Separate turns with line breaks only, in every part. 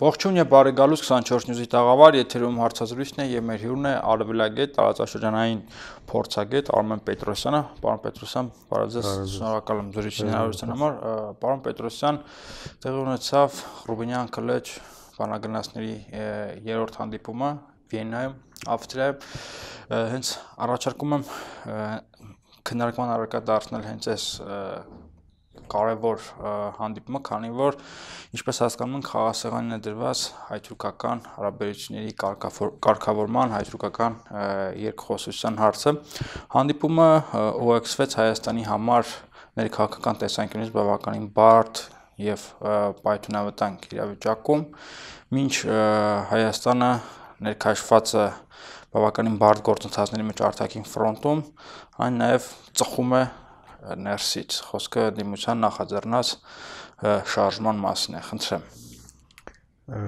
Ողջույն է բարեկալուս 24 News-ի տաղավար, եթերում հարցազրույցն է եւ մեր հյուրն է Արևելագետ տարածաշրջանային փորձագետ Արմեն Պետրոսյանը։ Պարոն Պետրոսյան, բարեձեզ, շնորհակալ եմ զրույցի հնարավորության համար։ Պարոն Պետրոսյան, տեղի ունեցավ Ռուբինյան քլեջ բանագնացների երրորդ հանդիպումը Վիեննայում, Ավստրիայում։ Հենց առաջարկում եմ քննարկման առարկա դարձնել հենց այս կարևոր հանդիպումը, քանի որ ինչպես հասկանում ենք, խաղասեղանին է դրված հայ-թուրքական հարաբերությունների կարգավորման, հայ-թուրքական երկխոսության հարցը։ Հանդիպումը ուղեկցվեց Հայաստանի համար ներքաղաքական տեսանկյունից բավականին բարդ եւ պայթունավտանգ իրավիճակում, ինչ Հայաստանը ներքաշված է բավականին բարդ գործընթացների մեջ արտաքին ֆրոնտում, այն նաև ծխում է ներսից։ Խոսքը դիմության նախաձեռնած շարժման մասին է, խնդրեմ։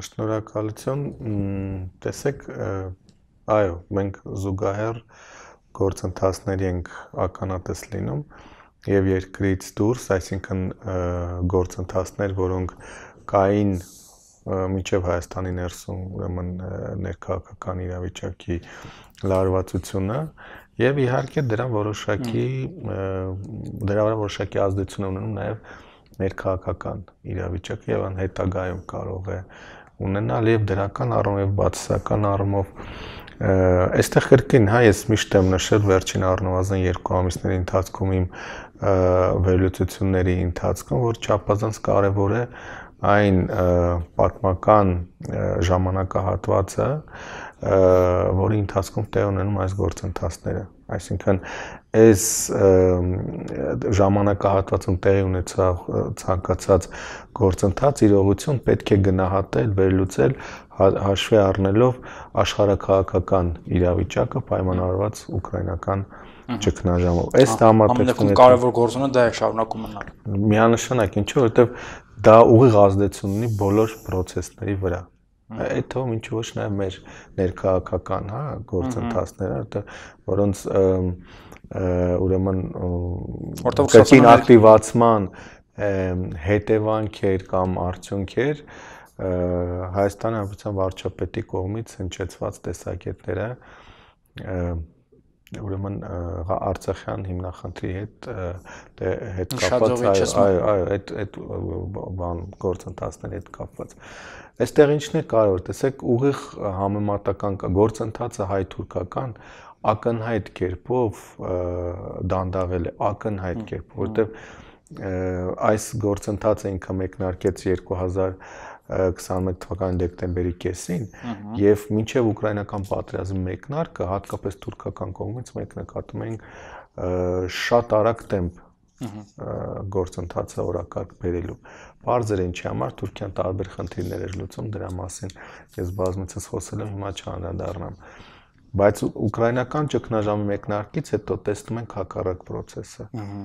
Շնորհակալություն։ Տեսեք, այո, մենք զուգահեռ գործընթացներ ենք ականատես լինում եւ երկրից դուրս, այսինքն գործընթացներ, որոնք կային միջև Հայաստանի ներսում, ուրեմն ներքաղաքական իրավիճակի լարվածությունը, Եվ իհարկե դրան որոշակի դրա վրա որոշակի ազդեցություն ունենում նաև ներքաղաքական իրավիճակը եւ ան հետագայում կարող է ունենալ եւ դրական առումով եւ բացասական առումով այստեղ կրկին հա ես միշտ եմ նշել վերջին առնվազն երկու ամիսների ընթացքում իմ վերլուծությունների ընթացքում որ չափազանց կարևոր է այն պատմական ժամանակահատվածը, որի ընթացքում տեղ ունենում այս գործընթացները։ Այսինքն այս ժամանակահատվածում տեղի ունեցավ ցանկացած գործընթաց իրողություն պետք է գնահատել, վերլուծել հա, հաշվի առնելով աշխարհակաղակական իրավիճակը պայմանավորված ուկրաինական ճգնաժամով։ Այս համատեքստում ամենակարևոր
գործոնը դա է շարունակում մնալ։
Միանշանակ, ինչու՞, որովհետև դա ուղիղ ազդեցություն ունի բոլոր process-ների վրա։ Այդ թվում ինչ ոչ նաև մեր ներքաղաքական, հա, գործընթացները, որտեղ որոնց ուրեմն որտեղ ակտիվացման հետևանքեր կամ արդյունքեր Հայաստանի Հանրապետության վարչապետի կողմից հնչեցված տեսակետները ուրեմն Արցախյան հիմնախնդրի հետ դե, հետ կապված այո այո այդ այդ բան գործընթացների հետ կապված այստեղ ինչն է կարևոր տեսեք ուղիղ համեմատական գործընթացը հայ-թուրքական ակնհայտ կերպով դանդաղել է ակնհայտ կերպ որովհետև այս գործընթացը ինքը մեկնարկեց 2000 21 թվականի դեկտեմբերի կեսին եւ մինչեւ ուկրաինական պատերազմի մեկնարկը հատկապես թուրքական կողմից մենք նկատում ենք շատ արագ տեմպ գործընթացը օրակարգ բերելու։ Բարձր է ինչի համար Թուրքիան տարբեր խնդիրներ էր լուծում դրա մասին։ Ես բազմիցս խոսել եմ, հիմա չանդրադառնամ։ Բայց ուկրաինական ճգնաժամի մեկնարկից հետո տեսնում ենք հակառակ process-ը։ Ահա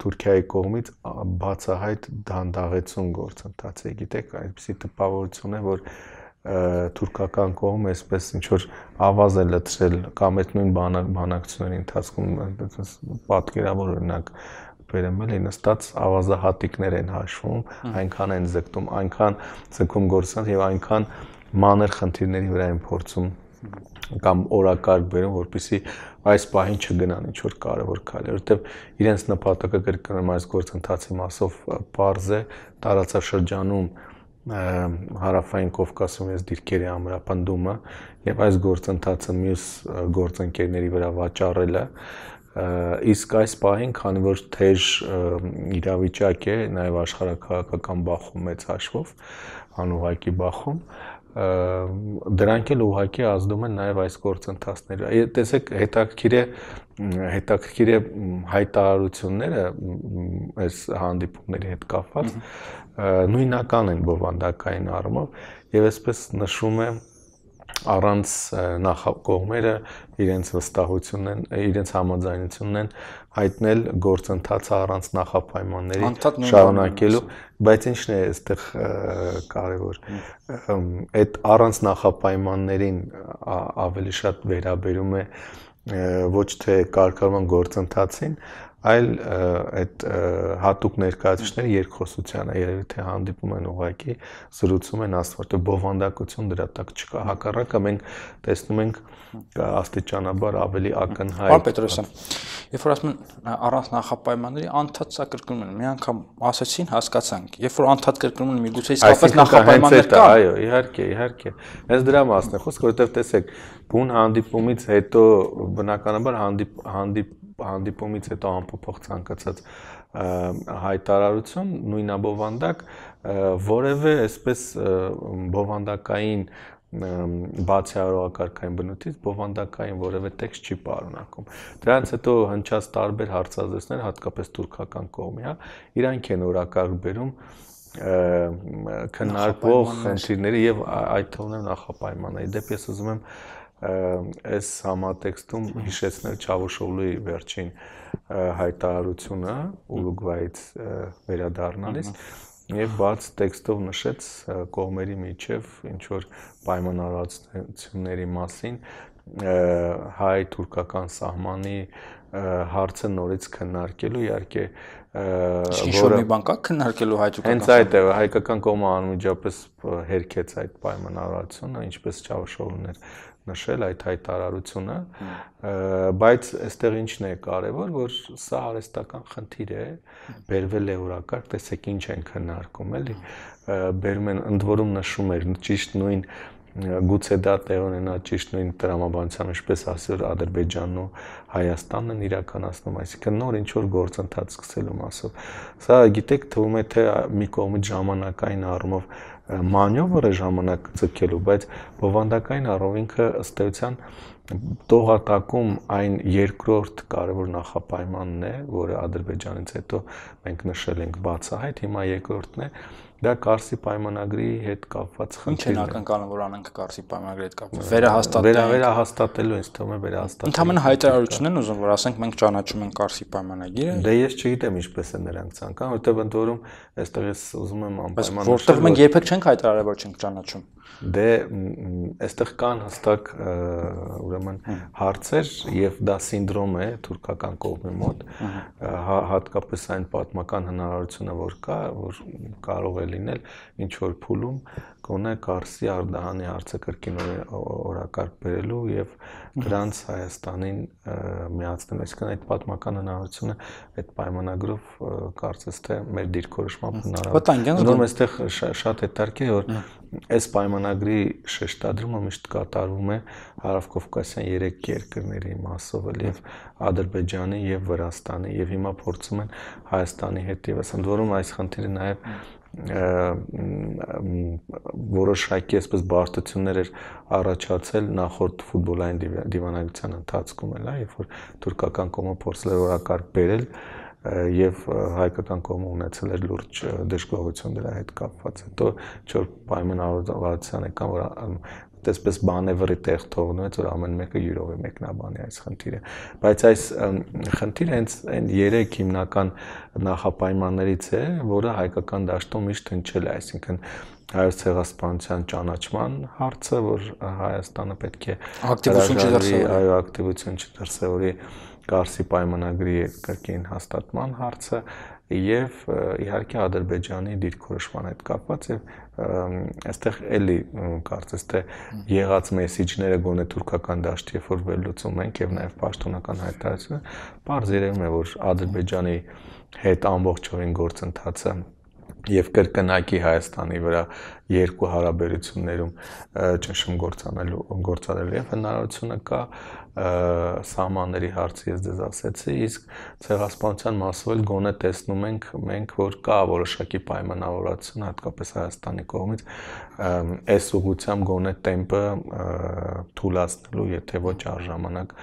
Թուրքիայի կողմից բացահայտ դանդաղեցուն գործընթաց է։ Գիտեք, այնպեսի տպավորություն է, որ թուրքական կողմը այսպես ինչ որ ավազ է լցրել կամ այդ նույն բանակցությունների ընթացքում այնպես պատկերավոր օրինակ բերեմ էլի նստած ավազահատիկներ են հաշվում, այնքան են զգտում, այնքան ցկում գործան եւ այնքան մանր խնդիրների վրա են փորձում կամ օրակարգ բերում, որպիսի այս պահին չգնան ինչ որ կարևոր քայլ, որովհետև իրենց նպատակը կրկնում այս գործընթացի մասով բարձ է տարածաշրջանում հարավային Կովկասում ես դիրքերի ամրապնդումը եւ այս գործընթացը մյուս գործընկերների վրա վաճառելը իսկ այս պահին քանի որ թեժ իրավիճակ է նաեւ աշխարհակահաղական բախում մեծ հաշվով անուղակի բախում դրանք էլ ուղղակի ազդում են նաև այս գործընթացները։ Տեսեք, հետաքրքիր է հետաքրքիր է հայտարարությունները այս հանդիպումների հետ կապված նույնական են բովանդակային առումով եւ այսպես նշում եմ առանց նախակողմերը իրենց վստահությունն են, իրենց համաձայնությունն են հայտնել գործընթացը առանց նախապայմանների շարունակելու, բայց ինչն է այստեղ կարևոր։ Այդ առանց նախապայմաններին ավելի շատ վերաբերում է ոչ թե կարգավորման գործընթացին, այլ այդ հատուկ ներկայացուցիչները երկխոսությանը երևի թե հանդիպում են ուղակի զրուցում են ասում որտեղ բովանդակություն դրա տակ չկա հակառակը մենք տեսնում ենք աստիճանաբար ավելի ակնհայտ Պարպետրոսյան
երբ որ ասում են առանց նախապայմանների անդած սա կրկնում են մի անգամ ասացին հասկացանք երբ որ անդած կրկնում են միգուցե իսկապես նախապայմաններ կա այո
իհարկե իհարկե հենց դրա մասն է խոսքը որովհետև տեսեք բուն հանդիպումից հետո բնականաբար հանդիպ հանդիպ հանդիպումից հետո ամփոփող ցանկացած հայտարարություն նույնաբովանդակ որևէ այսպես բովանդակային բացի արարողակարգային բնույթից բովանդակային որևէ տեքստ չի պարունակում։ Դրանց հետո հնչած տարբեր հարցազրույցներ, հատկապես թուրքական կողմի, հա, իրանք են օրակարգ բերում քննարկվող խնդիրները եւ այդ թվում նախապայմանները։ Դեպի ես ուզում եմ այս համատեքստում հիշեցնել Չավուշօվլուի վերջին հայտարարությունը Ուրուգվայից վերադառնալիս եւ բաց տեքստով նշեց կողմերի միջև ինչ որ պայմանավորվածությունների մասին հայ-թուրքական սահմանի հարցը նորից քննարկելու իհարկե որը մի բան կա քննարկելու հայկական հենց այդ է հայկական կողմը անմիջապես հերքեց այդ պայմանավորությունը ինչպես Չավուշօվլուն էր նշել այդ հայտարարությունը, բայց այստեղ ինչն է կարևոր, որ սա արհեստական խնդիր է, բերվել է օրակարգ, տեսեք ինչ են քննարկում, էլի, բերում են ընդ որում նշում էր ճիշտ նույն գուցե դա տեղ ունենա ճիշտ նույն դրամաբանությամբ ինչպես ասել Ադրբեջանն ու Հայաստանն են իրականացնում, այսինքն նոր ինչ որ գործընթաց սկսելու մասով։ Սա գիտեք, թվում է թե մի կողմից ժամանակային առումով մանյովր է ժամանակ ցկելու, բայց բովանդակային առովինքը ըստ էության տողատակում այն երկրորդ կարևոր նախապայմանն է, որը Ադրբեջանից հետո մենք նշել ենք բացահայտ, հիմա երկրորդն է, Դա Կարսի պայմանագրի հետ կապված խնդիր է։ Ինչ են ակնկալում որ անենք Կարսի պայմանագրի հետ կապված։ Վերահաստատել։ Վերա վերահաստատելու ես թվում է վերահաստատել։ Ընդհանրապես հայտարարություն
են ուզում որ ասենք մենք ճանաչում ենք Կարսի պայմանագիրը։ Դե
ես չգիտեմ ինչպես են նրանք ցանկան, որովհետև ընդ որում այստեղ ես ուզում եմ անպայման ասել։ Որտեղ մենք երբեք չենք հայտարարել որ չենք ճանաչում։ Դե այստեղ կան հստակ ուրեմն հարցեր եւ դա սինդրոմ է թուրքական կողմի մոտ հա, հատկապես այն պատմական հնարավորությունը որ կա, որ կարող է լինել ինչ որ փուլում գոնե Կարսի Արդահանի հարցը կրկին օրակարգ բերելու եւ դրանց Հայաստանին միացնելու, այսինքն այդ պատմական հնարավորությունը այդ պայմանագրով կարծես թե մեր դիրքորոշման հնարավոր։ Նորմ այստեղ շատ հետարք է որ այս պայմանագրի շեշտադրումը միշտ կատարվում է հարավկովկասյան 3 երկրների մասով էլ եւ Ադրբեջանի եւ Վրաստանի եւ հիմա փորձում են Հայաստանի հետ եւս ընդ որում այս խնդիրը նաեւ որոշակի այսպես բարդություններ էր առաջացել նախորդ ֆուտբոլային դիվանագիտության ընթացքում էլա, երբ որ թուրքական կողմը փորձել էր օրակարգ բերել և հայկական կողմը ունեցել էր լուրջ դժգոհություն դրա հետ կապված։ Հետո չոր պայմանավորվածության եկան, որ տեսպես բանևրի տեղ թողնուեց, որ ամեն մեկը յուրովի մեկնաբանի այս խնդիրը։ Բայց այս խնդիրը հենց այն երեք հիմնական նախապայմաններից է, որը հայկական դաշտում միշտ հնչել է, այսինքն հայոց ցեղասպանության ճանաչման հարցը, որ Հայաստանը պետք է ակտիվություն չդրսևորի, այո, ակտիվություն չդրսևորի Կարսի պայմանագրի կրկին հաստատման հարցը, եւ իհարկե Ադրբեջանի դիրքորոշման հետ կապված եւ այստեղ էլի կարծես թե եղած մեսիջները գոնե թուրքական դաշտի երբ որ վերլուծում ենք եւ նաեւ պաշտոնական հայտարարությունը բարձր երևում է որ Ադրբեջանի հետ ամբողջովին գործընթացը եւ կրկնակի Հայաստանի վրա երկու հարաբերություններում ճնշում գործանելու գործանելու եւ հնարավորությունը կա սահմանների հարցը ես դեզ ասացի իսկ ցեղասպանության մասով էլ գոնե տեսնում ենք մենք որ կա որոշակի պայմանավորվածություն հատկապես Հայաստանի կողմից այս ուղությամ գոնե տեմպը թույլատնելու եթե ոչ առժամանակ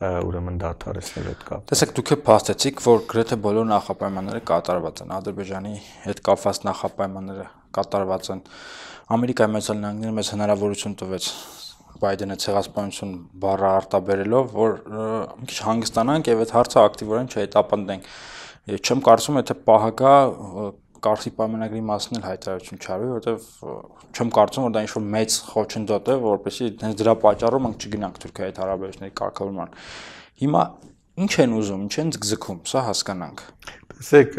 ուրեմն դադարեցնել այդ կապը։ Տեսեք,
դուք էլ փաստեցիք, որ գրեթե բոլոր նախապայմանները կատարված են։ Ադրբեջանի հետ կապված նախապայմանները կատարված են։ Ամերիկայի մեծ նահանգները մեզ հնարավորություն տվեց Բայդենը ցեղասպանություն բառը արտաբերելով, որ մի քիչ հանգստանանք եւ այդ հարցը ակտիվորեն չհետապնդենք։ Եվ չեմ կարծում, եթե պահակա Կարսի պայմանագրի մասին էլ հայտարարություն չարի, որովհետև չեմ կարծում, որ դա ինչ-որ մեծ խոչընդոտ է, որովհետեւ հենց դրա պատճառով մենք չգնանք Թուրքիայի հետ հարաբերությունների կարգավորման։ Հիմա ինչ են ուզում, ինչ են ձգձգում, սա հասկանանք։ Տեսեք,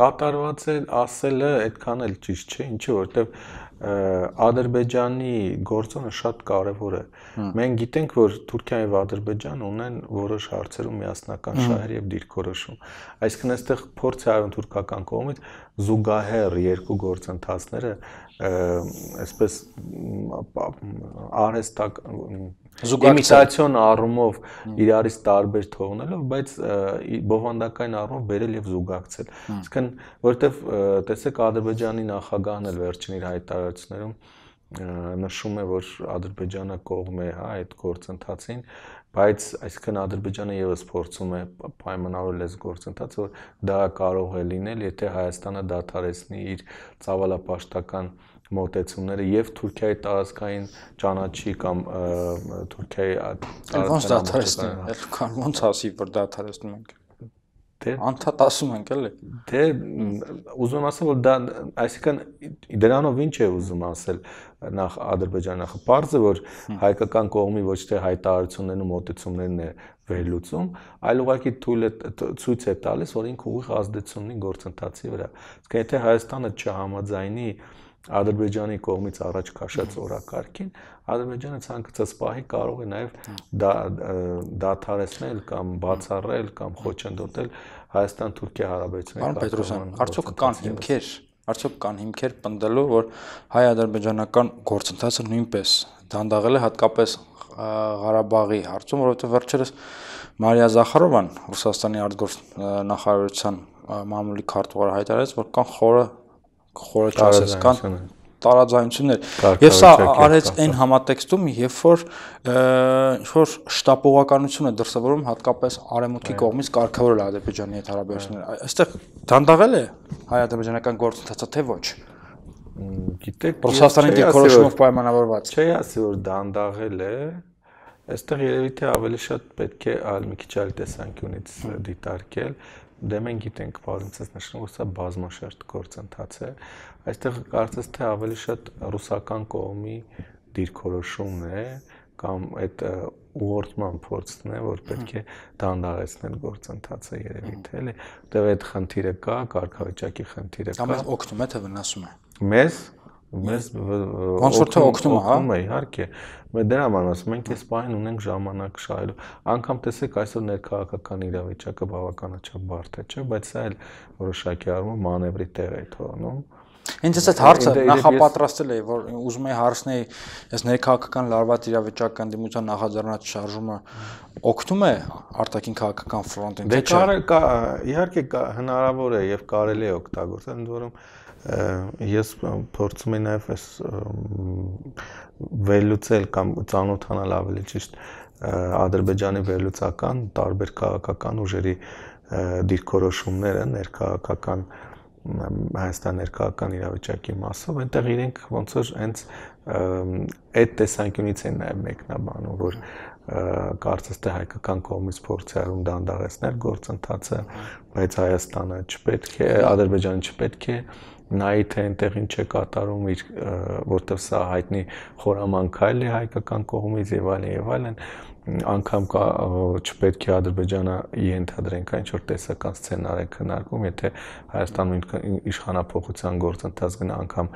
կատարված են ասելը այդքան էլ ճիշտ չէ, ինչի
որովհետև Ադրբեջանի գործոնը շատ կարևոր է։ Մենք գիտենք, որ Թուրքիան եւ Ադրբեջանը ունեն որոշ հարցերում միասնական շահեր եւ դիրքորոշում։ Այսինքն այստեղ փորձ է արվում թուրքական կողմից զուգահեռ երկու գործընթացները այսպես արհեստակ իմիտացիոն առումով իրարից տարբեր թողնելով, բայց բովանդակային առումով վերել եւ զուգակցել։ Իսկն որովհետեւ տեսեք Ադրբեջանի նախագահն էլ վերջին իր հայտարարություններում նշում է, որ Ադրբեջանը կողմ է, հա, այդ գործընթացին, բայց այսինքն Ադրբեջանը եւս փորձում է պայմանավորել այս գործընթացը, որ դա կարող է լինել, եթե Հայաստանը դադարեցնի իր ցավալապաշտական դա մոտեցումները եւ Թուրքիայի տարածքային ճանաչի կամ Թուրքիայի
ոնց դադարեցնի, էլ կան ոնց ասի, որ դադարեցնում ենք։ Դե անդադ ասում ենք էլի։ Դե ուզում ասեմ, որ դա այսինքն դրանով
ինչ է ուզում ասել նախ Ադրբեջանը նախ բարձր որ հայկական կողմի ոչ թե հայտարարություններն ու մոտեցումներն է վերլուծում, այլ ուղղակի թույլ է ցույց է տալիս, որ ինքը ուղիղ ազդեցությունն ունի գործընթացի վրա։ Իսկ եթե Հայաստանը չհամաձայնի չհամաձայնի Ադրբեջանի կողմից առաջ քաշած օրակարգին Ադրբեջանը ցանկացած պահի կարող է նաև դա դադարեցնել կամ բացառել կամ խոչընդոտել
Հայաստան-Թուրքիա հարաբերությունների Պարոն Պետրոսյան, արդյոք կան հիմքեր, արդյոք կան հիմքեր պնդելու, որ հայ-ադրբեջանական գործընթացը նույնպես դանդաղել է հատկապես Ղարաբաղի հարցում, որովհետև վերջերս Մարիա Զախարովան Ռուսաստանի արտգործ նախարարության մամուլի քարտուղար հայտարարեց, որ կան խորը խորը չասես կան տարաձայնություններ։ Եվ սա արեց այն հա։ համատեքստում, երբ որ ինչ որ շտապողականությունը դրսևորում հատկապես արեմուտքի կողմից կարգավորել Ադրբեջանի հետ հարաբերությունները։ Այստեղ դանդաղել է հայ-ադրբեջանական գործընթացը թե ոչ։ Գիտեք, Ռուսաստանի դիրքորոշումով
պայմանավորված։ Չի ասի, որ դանդաղել է, Այստեղ երևի թե ավելի շատ պետք է այլ մի քիչ այլ տեսանկյունից դիտարկել։ Դե մենք գիտենք, բազմիցս նշվում որ սա բազմաշերտ գործընթաց է։ Այստեղ կարծես թե ավելի շատ ռուսական կողմի դիրքորոշումն է կամ այդ ուղղորդման փորձն է, որ պետք է դանդաղեցնել գործընթացը երևի թե էլի, որտեղ այդ խնդիրը կա, կարգավիճակի խնդիրը կա։ Դա մեզ
օգնում է թե վնասում է։
Մեզ մեզ անշուշտ օգնում է, հա։ Օգնում է, իհարկե։ Մենք դրա համար ասում ենք, այս բանը ունենք ժամանակ շահելու։ Անկամ տեսեք այսօր ներքաղաքական իրավիճակը բավականաչափ բարդ է, չէ՞, բայց սա էլ որոշակի առումով մանևրի տեղ է թողնում։ Հենց այս այդ հարցը նախապատրաստել
էի, որ ուզում էի հարցնել, այս ներքաղաքական լարված իրավիճակը անդիմության նախաձեռնած շարժումը օգնում է արտաքին քաղաքական ֆրոնտին։ Դե կարա,
իհարկե հնարավոր է եւ կարելի է օգտագործել, ընդ որում ես փորձում եմ նաև այս վերլուծել կամ ճանոթանալ ավելի ճիշտ Ադրբեջանի վերլուծական տարբեր քաղաքական ուժերի դիրքորոշումները ներքաղաքական Հայաստան ներքաղաքական իրավիճակի մասով, այնտեղ իրենք ոնց որ հենց այդ տեսանկյունից են նաև մեկնաբանում, որ կարծես թե հայկական կողմից փորձ է արում դանդաղեցնել գործընթացը, բայց Հայաստանը չպետք է, Ադրբեջանը չպետք է, չպետք է նայի թե այնտեղ ինչ է կատարում իր որտեվ սա հայտնի խորաման քայլ է հայկական կողմից եւ այլն եւ այլն անգամ կա չպետք է Ադրբեջանը ենթադրենք այն ինչ որ տեսական սցենար է քննարկում եթե Հայաստանում իշխանապողության գործընթաց գնա անգամ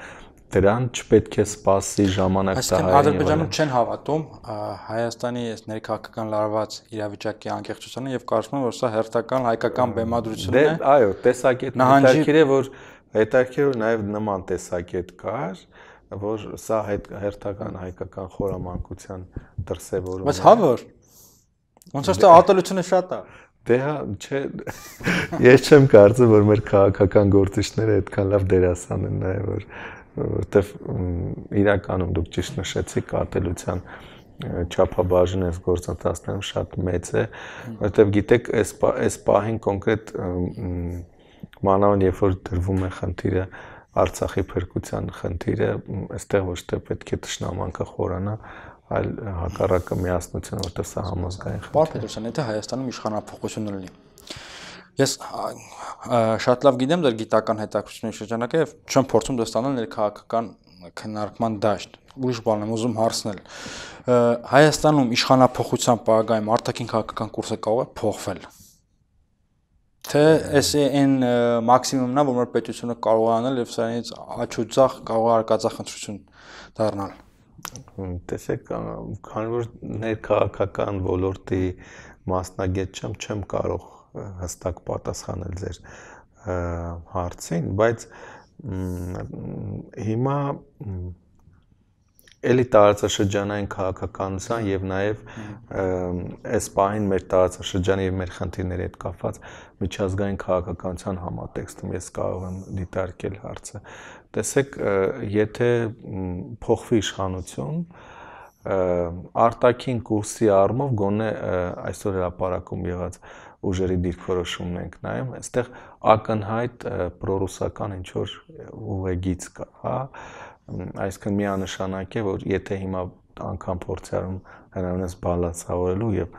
դրան չպետք է սпасի ժամանակ տա հայերեն։ Այսինքն Ադրբեջանում
չեն հավատում Հայաստանի այս ներքաղաքական լարված իրավիճակի անկեղծությանը եւ կարծում են, որ սա հերթական հայկական դե, բեմադրությունն է։ Դե այո, տեսակետ մտածիր
է, որ Հետաքրքիր նաև նման տեսակետ կար, որ սա հերթական հայկական խորամանկության դրսևորումն է։ Բայց հավոր
ոնց որ դե- ատելությունը շատ է։ Դե հա, չէ։ Ես
չեմ կարծում, որ մեր քաղաքական գործիչները այդքան լավ դերասան են նաև որ որտեվ իրականում դուք ճիշտ նշեցիք ատելության չափաբաժինը այս գործընթացներում շատ մեծ է, որտեվ գիտեք, այս այս պահին կոնկրետ մանավանդ երբ որ դրվում է խնդիրը Արցախի փրկության խնդիրը, այստեղ ոչ թե պետք է ճշնամանքը խորանա, այլ հակառակը միասնությունը,
որտեղ սա համազգային խնդիր է։ Պարզ Պետրոսյան, եթե Հայաստանում իշխանապողությունը լինի։ Ես շատ լավ գիտեմ դեր գիտական հետաքրքրությունը շրջանակը եւ չեմ փորձում դա ստանալ ներքաղաքական քննարկման դաշտ։ Ուրիշ բան եմ ուզում հարցնել։ Հայաստանում իշխանապողության պարագայում արտաքին քաղաքական կուրսը կարող է փոխվել թե էս այն մաքսիմումն է, որ մեր պետությունը կարող է անել եւ սրանից աչուծախ կարող է արկածախնդրություն դառնալ։ Տեսեք, քանի որ
ներքաղաքական ոլորտի մասնագետ չեմ, չեմ կարող հստակ պատասխանել ձեր հարցին, բայց հիմա էլի տարածաշրջանային քաղաքականության եւ նաեւ այս պահին մեր տարածաշրջանի եւ մեր խնդիրների հետ կապված միջազգային քաղաքականության համատեքստում ես կարող եմ դիտարկել հարցը։ Տեսեք, եթե փոխվի իշխանություն, արտաքին կուրսի առումով գոնե այսօր հրաապարակում եղած ուժերի դիրքորոշումն ենք նայում, այստեղ ակնհայտ պրոռուսական ինչ որ ուղեգից կա, հա այսքան միանշանակ է, որ եթե հիմա անգամ փորձարում հնարավորս բալանսավորելու եւ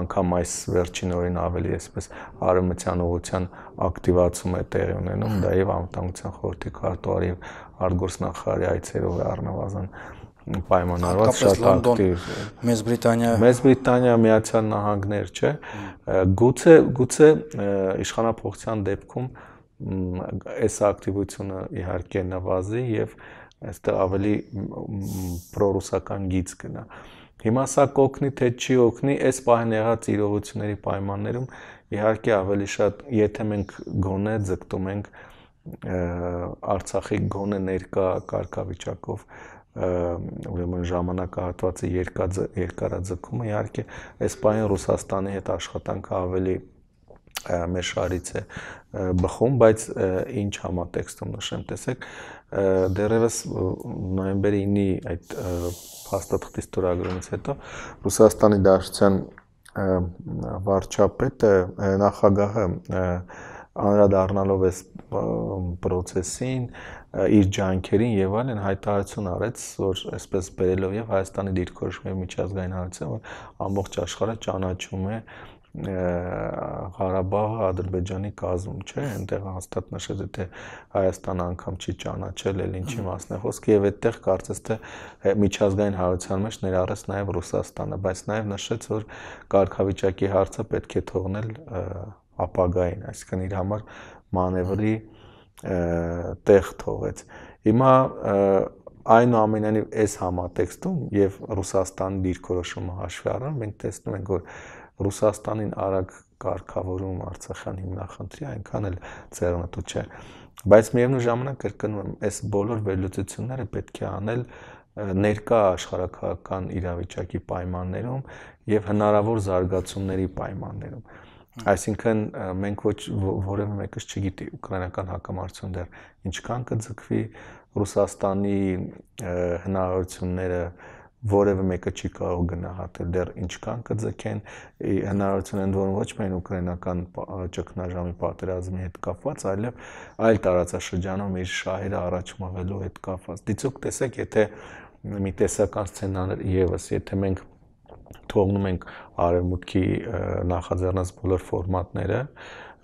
անգամ այս վերջին օրին ավելի այսպես արևմտյան ուղղության ակտիվացում է տեղի ունենում, դա եւ անվտանգության խորհրդի քարտուղարի եւ արտգործնախարարի այցերով է առնվազն պայմանավորված շատ ակտիվ Մեծ Բրիտանիա Մեծ Բրիտանիա Միացյալ Նահանգներ չէ գուցե գուցե իշխանապողության դեպքում այս ակտիվությունը իհարկե նվազի եւ այստեղ ավելի պրոռուսական գից գնա։ Հիմա սա կօգնի թե չի օգնի այս պահին եղած իրողությունների պայմաններում իհարկե ավելի շատ եթե մենք գոնե ձգտում ենք Արցախի գոնե ներկա կարգավիճակով ուրեմն ժամանակահատվածը երկար երկարաձգումը իհարկե այս պահին Ռուսաստանի հետ աշխատանքը ավելի մեր շարից է բխում, բայց ինչ համատեքստում նշեմ, տեսեք, դեռևս նոյեմբերի 9-ի այդ փաստաթղթի ստորագրումից հետո Ռուսաստանի Դաշնության վարչապետը նախագահը անդրադառնալով այս process-ին, իր ջանքերին եւ այլն հայտարարություն արեց, որ այսպես բերելով եւ Հայաստանի դիրքորոշումների միջազգային հանրության, որ ամբողջ աշխարհը ճանաչում է, է Ղարաբաղը Ադրբեջանի կազմում չէ, այնտեղ հաստատ նշել է թե Հայաստանը անգամ չի ճանաչել, էլ ինչի մասն է խոսքը եւ այդտեղ կարծես թե միջազգային հարության մեջ ներառեց նաեւ Ռուսաստանը, բայց նաեւ նշեց, որ կարգավիճակի հարցը պետք է թողնել ապագային, այսինքն իր համար մանևրի տեղ թողեց։ Հիմա այնուամենայնիվ այս համատեքստում եւ Ռուսաստանի դիրքորոշումը հաշվի առան, մենք տեսնում ենք, որ Ռուսաստանին արագ կարգավորում Արցախյան հիմնախնդրի այնքան էլ ծեղնտու չէ։ Բայց միևնույն ժամանակ կրկնում եմ, այս բոլոր վերլուծությունները պետք է անել ներկա աշխարհակական իրավիճակի պայմաններում եւ հնարավոր զարգացումների պայմաններում։ Այսինքն մենք ոչ որևէ մեկս չգիտի ուկրաինական հակամարտություն դեռ ինչքան կձգվի Ռուսաստանի հնարավորությունները որևէ մեկը չի կարող գնահատել դեռ ինչքան կձգեն հնարավորություն ընդ որում ոչ միայն ուկրաինական ճգնաժամի պատերազմի հետ կապված, այլև այլ տարածաշրջանում իր շահերը առաջ մղելու հետ կապված։ Դիցուք տեսեք, եթե մի տեսական սցենար եւս, եթե մենք թողնում ենք արևմուտքի նախաձեռնած բոլոր ֆորմատները,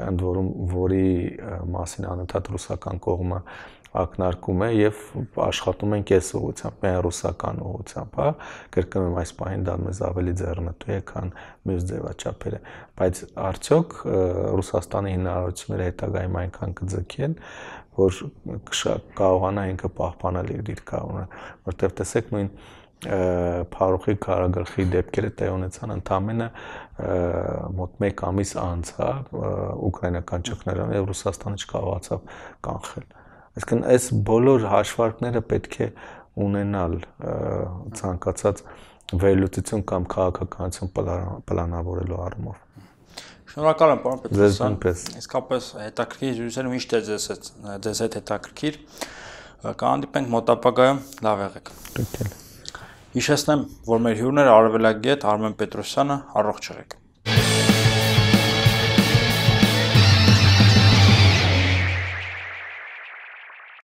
ընդ որում որի մասին անընդհատ ռուսական կողմը ակնարկում է եւ աշխատում ենք այս ուղությամբ, այն ռուսական ուղությամբ, հա, կրկնում այս պահին դա մեզ ավելի ձեռնտու է, քան մյուս ձևաչափերը, բայց արդյոք Ռուսաստանի հնարավորությունները հետագայում այնքան կձգեն, որ կարողանա ինքը պահպանել իր դիրքորը, որտեղ տեսեք նույն փարոխի քարագլխի դեպքերը տեղ ունեցան ընդամենը մոտ 1 ամիս անց, հա, ուկրաինական ճգնաժամը Ռուսաստանը չկարողացավ կանխել։ Ա, Այսինքն այս բոլոր հաշվարկները պետք է ունենալ ցանկացած վերլուծություն կամ քաղաքականություն պլանավորելու առումով։
Շնորհակալ եմ, պարոն Պետրոսյան։ Իսկապես հետաքրքիր զրույցեր ու միշտ է ձեզ հետ ձեզ հետ հետաքրքիր։ Կհանդիպենք մոտ ապագայում, լավ եղեք։ Դուք էլ։ Հիշեցնեմ, որ մեր հյուրն էր արևելագետ Արմեն Պետրոսյանը, առողջ եղեք։